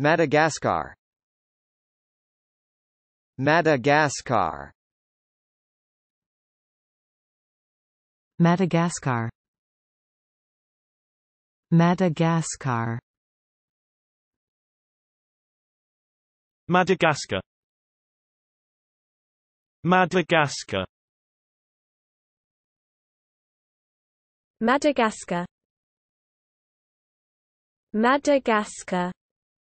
Madagascar Madagascar Madagascar Madagascar Madagascar Madagascar Madagascar Madagascar